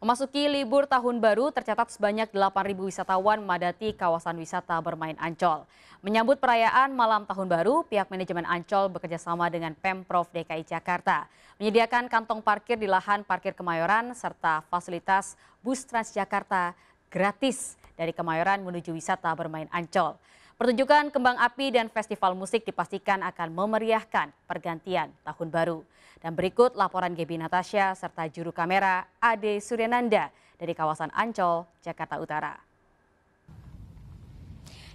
Memasuki libur tahun baru, tercatat sebanyak 8.000 wisatawan memadati kawasan wisata bermain Ancol. Menyambut perayaan malam tahun baru, pihak manajemen Ancol bekerjasama dengan Pemprov DKI Jakarta. Menyediakan kantong parkir di lahan parkir Kemayoran serta fasilitas bus Transjakarta gratis dari Kemayoran menuju wisata bermain Ancol. Pertunjukan kembang api dan festival musik dipastikan akan memeriahkan pergantian tahun baru. Dan berikut laporan Gebi Natasha serta juru kamera Ade Suryananda dari kawasan Ancol, Jakarta Utara.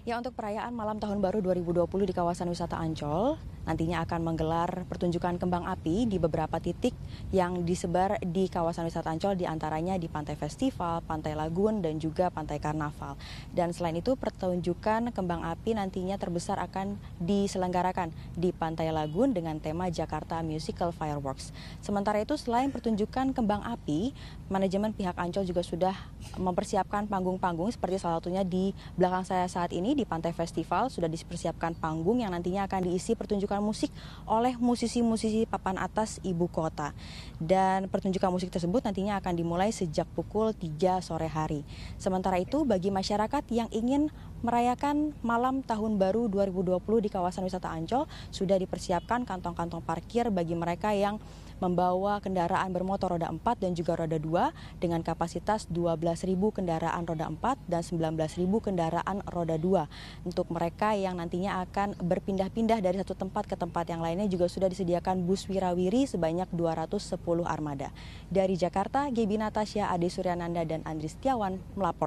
Ya untuk perayaan malam tahun baru 2020 di kawasan wisata Ancol nantinya akan menggelar pertunjukan kembang api di beberapa titik yang disebar di kawasan wisata Ancol diantaranya di Pantai Festival, Pantai Lagun dan juga Pantai Karnaval. Dan selain itu pertunjukan kembang api nantinya terbesar akan diselenggarakan di Pantai Lagun dengan tema Jakarta Musical Fireworks. Sementara itu selain pertunjukan kembang api, manajemen pihak Ancol juga sudah mempersiapkan panggung-panggung seperti salah satunya di belakang saya saat ini di Pantai Festival sudah dipersiapkan panggung yang nantinya akan diisi pertunjukan musik oleh musisi-musisi papan atas ibu kota. Dan pertunjukan musik tersebut nantinya akan dimulai sejak pukul 3 sore hari. Sementara itu bagi masyarakat yang ingin merayakan malam tahun baru 2020 di kawasan wisata Ancol sudah dipersiapkan kantong-kantong parkir bagi mereka yang membawa kendaraan bermotor roda 4 dan juga roda 2 dengan kapasitas 12.000 kendaraan roda 4 dan 19.000 kendaraan roda 2. Untuk mereka yang nantinya akan berpindah-pindah dari satu tempat ke tempat yang lainnya juga sudah disediakan bus wirawiri sebanyak 210 armada. Dari Jakarta, Gibi Natasha, Ade Suryananda, dan Andri Setiawan melaporkan.